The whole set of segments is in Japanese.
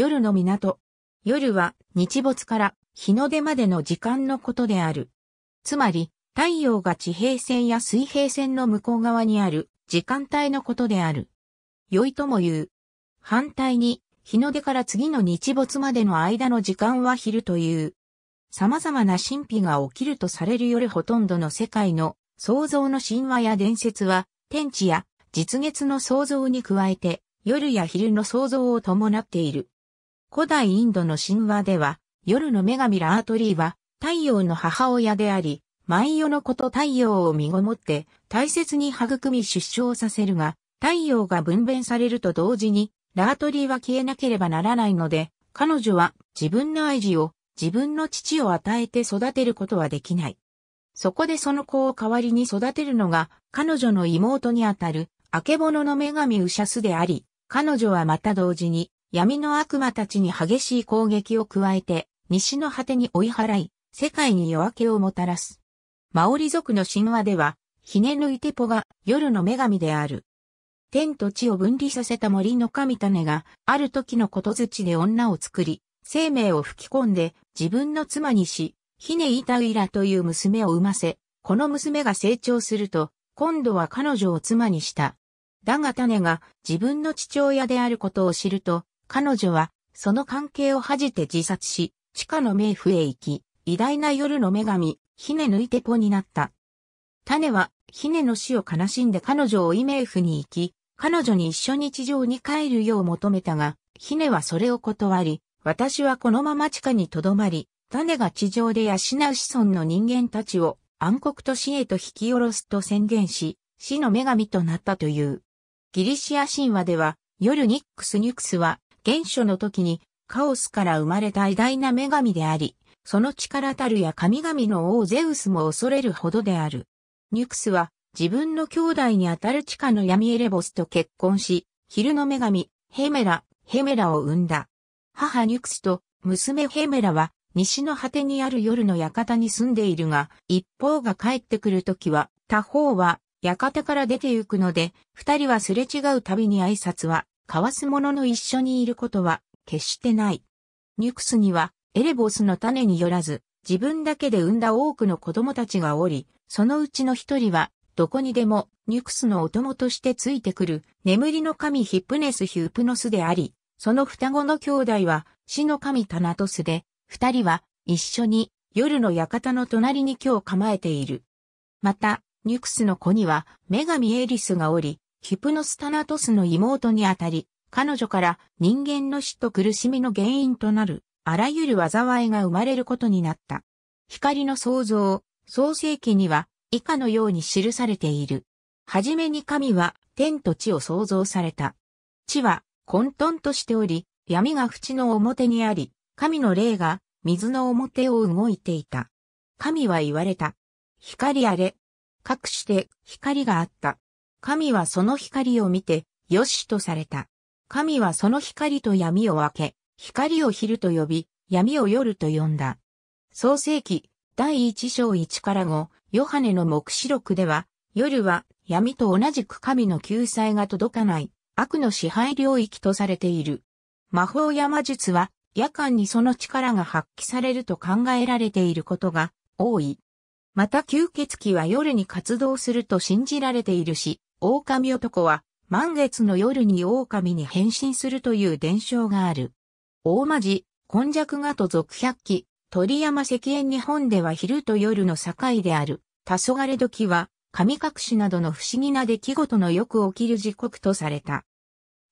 夜の港。夜は日没から日の出までの時間のことである。つまり、太陽が地平線や水平線の向こう側にある時間帯のことである。良いとも言う。反対に、日の出から次の日没までの間の時間は昼という。様々な神秘が起きるとされるよりほとんどの世界の創造の神話や伝説は、天地や実月の創造に加えて、夜や昼の創造を伴っている。古代インドの神話では、夜の女神ラートリーは、太陽の母親であり、毎夜のこと太陽を身ごもって大切に育み出生させるが、太陽が分娩されると同時に、ラートリーは消えなければならないので、彼女は自分の愛児を自分の父を与えて育てることはできない。そこでその子を代わりに育てるのが彼女の妹にあたる、あけぼのの女神ウシャスであり、彼女はまた同時に闇の悪魔たちに激しい攻撃を加えて、西の果てに追い払い、世界に夜明けをもたらす。マオリ族の神話では、ヒネヌイテポが夜の女神である。天と地を分離させた森の神種が、ある時のことづちで女を作り、生命を吹き込んで自分の妻にし、ヒネイタウイラという娘を産ませ、この娘が成長すると、今度は彼女を妻にした。だが種が自分の父親であることを知ると、彼女は、その関係を恥じて自殺し、地下の冥府へ行き、偉大な夜の女神、ヒネ抜いて子になった。種は、ヒネの死を悲しんで彼女を異冥府に行き、彼女に一緒に地上に帰るよう求めたが、ヒネはそれを断り、私はこのまま地下に留まり、種が地上で養う子孫の人間たちを暗黒と死へと引き下ろすと宣言し、死の女神となったという。ギリシア神話では、夜ニックスニュクスは原初の時にカオスから生まれた偉大な女神であり、その力たるや神々の王ゼウスも恐れるほどである。ニュクスは自分の兄弟にあたる地下の闇エレボスと結婚し、昼の女神、ヘメラ、ヘメラを生んだ。母ニュクスと娘ヘメラは西の果てにある夜の館に住んでいるが、一方が帰ってくる時は、他方は館から出て行くので、二人はすれ違うたびに挨拶は交わす者の一緒にいることは、決してない。ニュクスには、エレボスの種によらず、自分だけで産んだ多くの子供たちがおり、そのうちの一人は、どこにでも、ニュクスのお供としてついてくる、眠りの神ヒップネスヒュープノスであり、その双子の兄弟は、死の神タナトスで、二人は、一緒に、夜の館の隣に今日構えている。また、ニュクスの子には、女神エリスがおり、キプノスタナトスの妹にあたり、彼女から人間の死と苦しみの原因となる、あらゆる災いが生まれることになった。光の創造、創世記には、以下のように記されている。はじめに神は、天と地を創造された。地は、混沌としており、闇が淵の表にあり、神の霊が、水の表を動いていた。神は言われた。光あれ。かくして光があった。神はその光を見て、よしとされた。神はその光と闇を分け、光を昼と呼び、闇を夜と呼んだ。創世記第一章一から五、ヨハネの目視録では、夜は闇と同じく神の救済が届かない悪の支配領域とされている。魔法や魔術は夜間にその力が発揮されると考えられていることが多い。また吸血鬼は夜に活動すると信じられているし、狼男は満月の夜に狼に変身するという伝承がある。大間寺、今弱画と続百鬼、鳥山石燕日本では昼と夜の境である。黄昏時は、神隠しなどの不思議な出来事のよく起きる時刻とされた。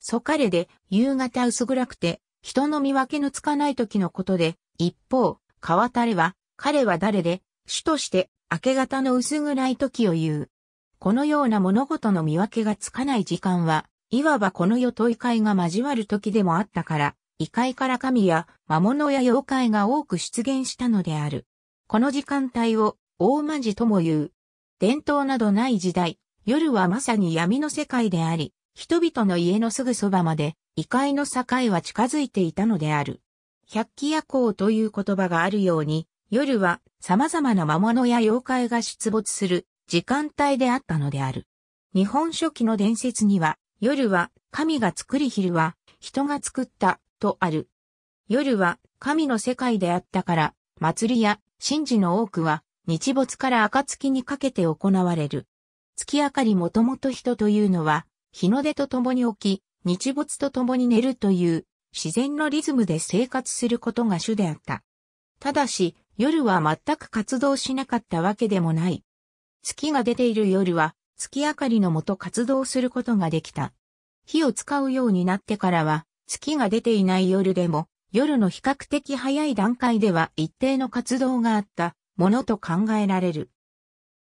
そかれで夕方薄暗くて、人の見分けのつかない時のことで、一方、川垂れは、彼は誰で、主として明け方の薄暗い時を言う。このような物事の見分けがつかない時間は、いわばこの世と異界が交わる時でもあったから、異界から神や魔物や妖怪が多く出現したのである。この時間帯を大魔時とも言う。伝統などない時代、夜はまさに闇の世界であり、人々の家のすぐそばまで異界の境は近づいていたのである。百鬼夜行という言葉があるように、夜は様々な魔物や妖怪が出没する時間帯であったのである。日本書紀の伝説には、夜は神が作り昼は人が作ったとある。夜は神の世界であったから、祭りや神事の多くは日没から暁にかけて行われる。月明かりもともと人というのは、日の出と共に起き、日没と共に寝るという自然のリズムで生活することが主であった。ただし、夜は全く活動しなかったわけでもない。月が出ている夜は、月明かりのもと活動することができた。火を使うようになってからは、月が出ていない夜でも、夜の比較的早い段階では一定の活動があったものと考えられる。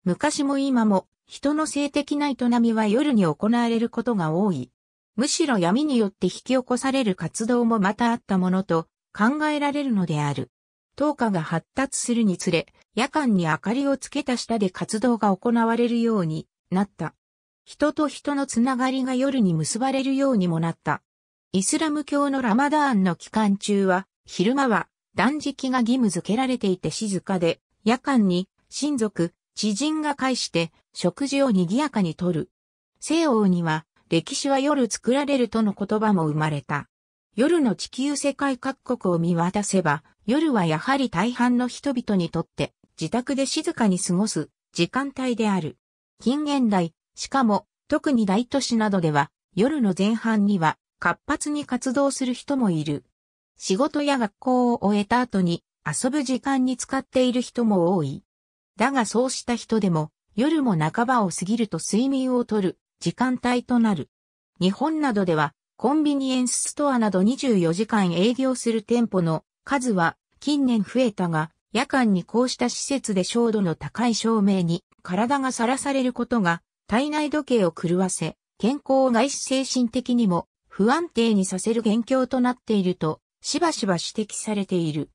昔も今も人の性的な営みは夜に行われることが多い。むしろ闇によって引き起こされる活動もまたあったものと考えられるのである。等価が発達するにつれ、夜間に明かりをつけた下で活動が行われるようになった。人と人のつながりが夜に結ばれるようにもなった。イスラム教のラマダーンの期間中は、昼間は断食が義務付けられていて静かで、夜間に親族、知人が介して食事を賑やかにとる。西欧には歴史は夜作られるとの言葉も生まれた。夜の地球世界各国を見渡せば、夜はやはり大半の人々にとって自宅で静かに過ごす時間帯である。近現代、しかも特に大都市などでは夜の前半には活発に活動する人もいる。仕事や学校を終えた後に遊ぶ時間に使っている人も多い。だがそうした人でも夜も半ばを過ぎると睡眠をとる時間帯となる。日本などではコンビニエンスストアなど24時間営業する店舗の数は近年増えたが夜間にこうした施設で照度の高い照明に体がさらされることが体内時計を狂わせ、健康を外し精神的にも不安定にさせる現況となっていると、しばしば指摘されている。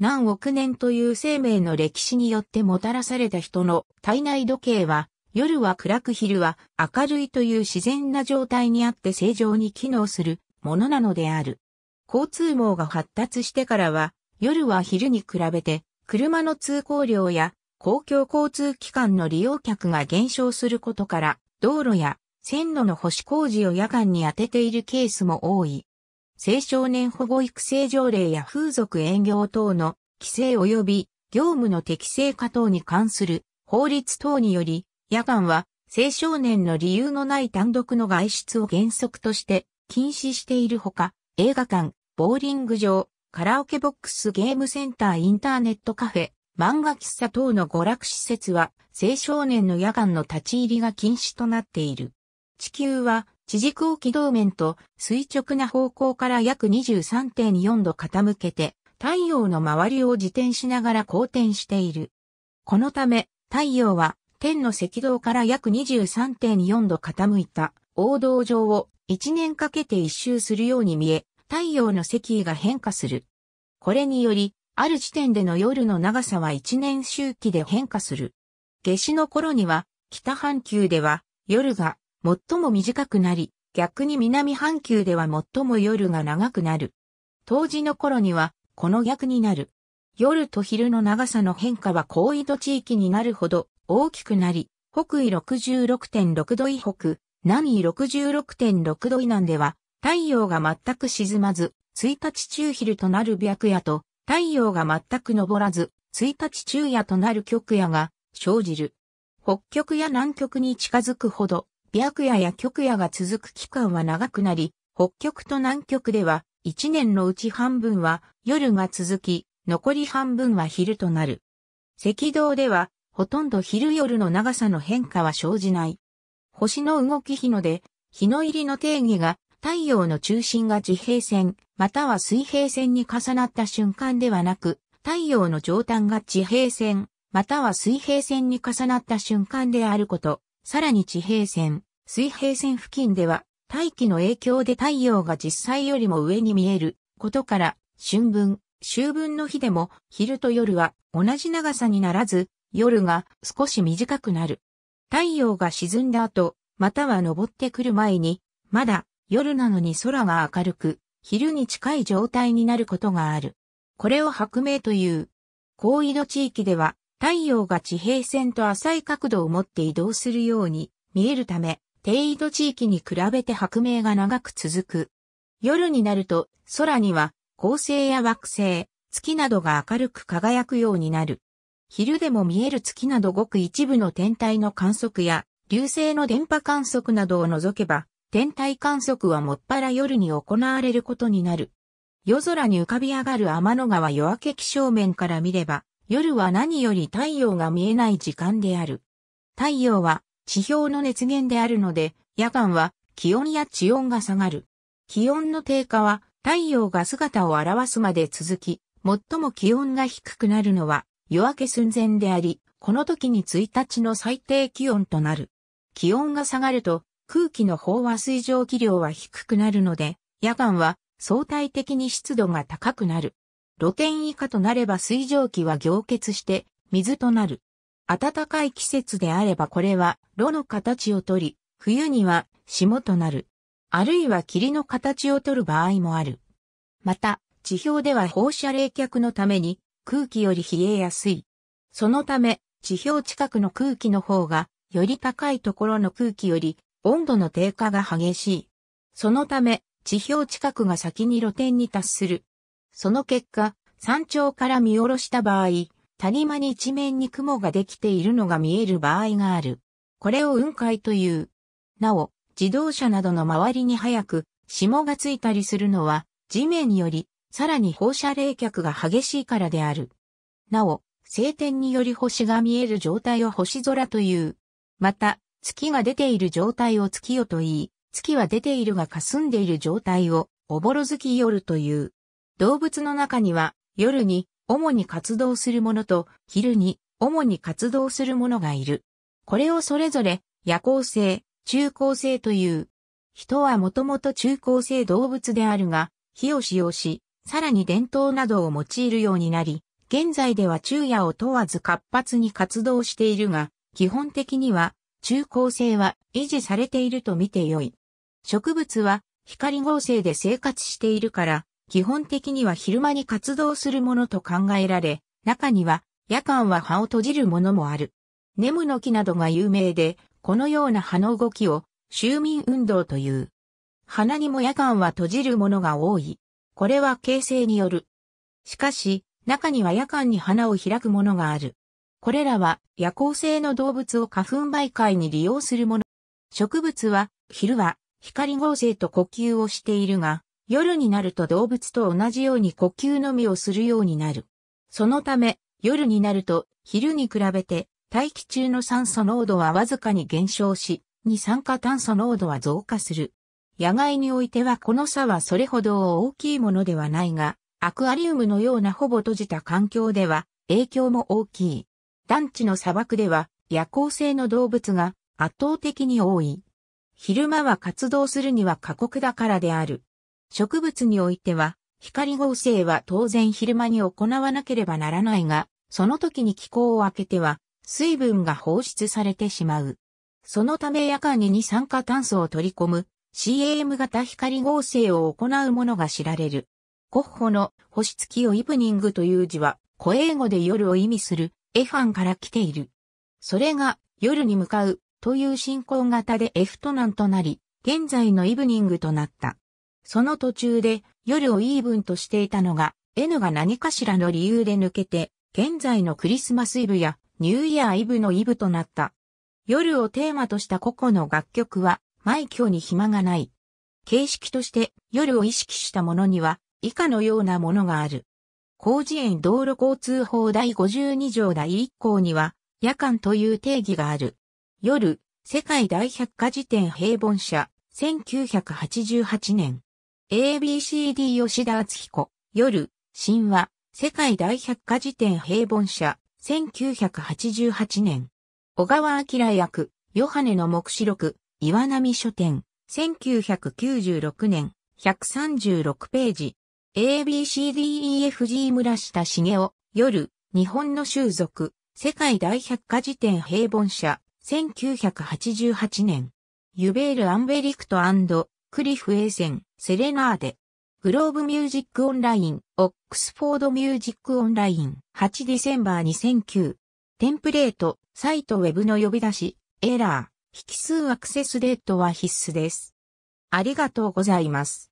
何億年という生命の歴史によってもたらされた人の体内時計は、夜は暗く昼は明るいという自然な状態にあって正常に機能するものなのである。交通網が発達してからは、夜は昼に比べて車の通行量や公共交通機関の利用客が減少することから、道路や線路の保守工事を夜間に当てているケースも多い。青少年保護育成条例や風俗営業等の規制及び業務の適正化等に関する法律等により、夜間は青少年の理由のない単独の外出を原則として禁止しているほか、映画館、ボーリング場、カラオケボックスゲームセンターインターネットカフェ、漫画喫茶等の娯楽施設は青少年の夜間の立ち入りが禁止となっている。地球は地軸を軌道面と垂直な方向から約23.4度傾けて太陽の周りを自転しながら公転している。このため太陽は天の赤道から約23.4度傾いた王道上を1年かけて一周するように見え、太陽の石位が変化する。これにより、ある時点での夜の長さは1年周期で変化する。夏至の頃には、北半球では夜が最も短くなり、逆に南半球では最も夜が長くなる。冬至の頃には、この逆になる。夜と昼の長さの変化は高緯度地域になるほど大きくなり、北緯66.6度以北、南緯66.6度以南では太陽が全く沈まず、1日中昼となる白夜と、太陽が全く昇らず、1日中夜となる極夜が生じる。北極や南極に近づくほど、白夜や極夜が続く期間は長くなり、北極と南極では、一年のうち半分は夜が続き、残り半分は昼となる。赤道では、ほとんど昼夜の長さの変化は生じない。星の動き日ので、日の入りの定義が太陽の中心が地平線、または水平線に重なった瞬間ではなく、太陽の上端が地平線、または水平線に重なった瞬間であること、さらに地平線、水平線付近では、大気の影響で太陽が実際よりも上に見えることから、春分、秋分の日でも昼と夜は同じ長さにならず、夜が少し短くなる。太陽が沈んだ後、または昇ってくる前に、まだ夜なのに空が明るく、昼に近い状態になることがある。これを白明という。高緯度地域では、太陽が地平線と浅い角度を持って移動するように見えるため、低緯度地域に比べて白明が長く続く。夜になると、空には、恒星や惑星、月などが明るく輝くようになる。昼でも見える月などごく一部の天体の観測や、流星の電波観測などを除けば、天体観測はもっぱら夜に行われることになる。夜空に浮かび上がる天の川夜明け気象面から見れば、夜は何より太陽が見えない時間である。太陽は地表の熱源であるので、夜間は気温や地温が下がる。気温の低下は太陽が姿を現すまで続き、最も気温が低くなるのは夜明け寸前であり、この時に1日の最低気温となる。気温が下がると空気の飽和水蒸気量は低くなるので、夜間は相対的に湿度が高くなる。露天以下となれば水蒸気は凝結して水となる。暖かい季節であればこれは炉の形をとり、冬には霜となる。あるいは霧の形をとる場合もある。また、地表では放射冷却のために空気より冷えやすい。そのため、地表近くの空気の方が、より高いところの空気より温度の低下が激しい。そのため、地表近くが先に露天に達する。その結果、山頂から見下ろした場合、谷間に一面に雲ができているのが見える場合がある。これを雲海という。なお、自動車などの周りに早く霜がついたりするのは地面よりさらに放射冷却が激しいからである。なお、晴天により星が見える状態を星空という。また、月が出ている状態を月夜と言い、月は出ているが霞んでいる状態を、おぼろ月夜という。動物の中には、夜に、主に活動するものと、昼に、主に活動するものがいる。これをそれぞれ、夜行性、中高性という。人はもともと中高性動物であるが、火を使用し、さらに伝統などを用いるようになり、現在では昼夜を問わず活発に活動しているが、基本的には中高性は維持されていると見て良い。植物は光合成で生活しているから、基本的には昼間に活動するものと考えられ、中には夜間は葉を閉じるものもある。ネムの木などが有名で、このような葉の動きを、州民運動という。花にも夜間は閉じるものが多い。これは形成による。しかし、中には夜間に花を開くものがある。これらは夜行性の動物を花粉媒介に利用するもの。植物は昼は光合成と呼吸をしているが、夜になると動物と同じように呼吸のみをするようになる。そのため、夜になると昼に比べて大気中の酸素濃度はわずかに減少し、二酸化炭素濃度は増加する。野外においてはこの差はそれほど大きいものではないが、アクアリウムのようなほぼ閉じた環境では影響も大きい。団地の砂漠では夜行性の動物が圧倒的に多い。昼間は活動するには過酷だからである。植物においては、光合成は当然昼間に行わなければならないが、その時に気候を開けては、水分が放出されてしまう。そのため夜間に二酸化炭素を取り込む CAM 型光合成を行うものが知られる。ゴッホの星付きをイブニングという字は、古英語で夜を意味するエファンから来ている。それが夜に向かうという進行型でエフトナンとなり、現在のイブニングとなった。その途中で夜をイーブンとしていたのが N が何かしらの理由で抜けて、現在のクリスマスイブやニューイヤーイブのイブとなった。夜をテーマとした個々の楽曲は、毎挙に暇がない。形式として夜を意識したものには、以下のようなものがある。工事園道路交通法第52条第1項には、夜間という定義がある。夜、世界大百科事典平凡社、1988年。ABCD 吉田敦彦、夜、神話、世界大百科事典平凡社、1988年。小川明役、ヨハネの目視録、岩波書店、1996年、136ページ。ABCDEFG 村下茂雄、夜、日本の習俗、世界大百科辞典平凡社、1988年。ユベール・アンベリクトクリフ・エーセン、セレナーデ。グローブ・ミュージック・オンライン、オックスフォード・ミュージック・オンライン、8ディセンバー2009。テンプレート、サイトウェブの呼び出し、エラー、引数アクセスデートは必須です。ありがとうございます。